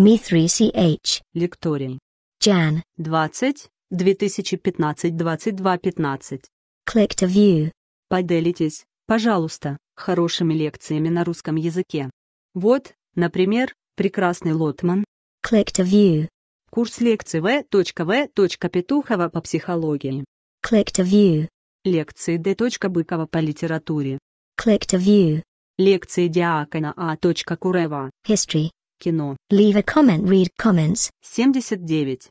Me3CH. Лекторий. Jan. 20, 2015 22 15. Click to view. Поделитесь, пожалуйста, хорошими лекциями на русском языке. Вот, например, прекрасный Лотман. Click to view. Курс лекций В.В. Петухова по психологии. Click to view. Лекции Д. Быкова по литературе. Click to view. Лекции Диакона А. Курева. History. кино. Leave a comment, read comments. 79.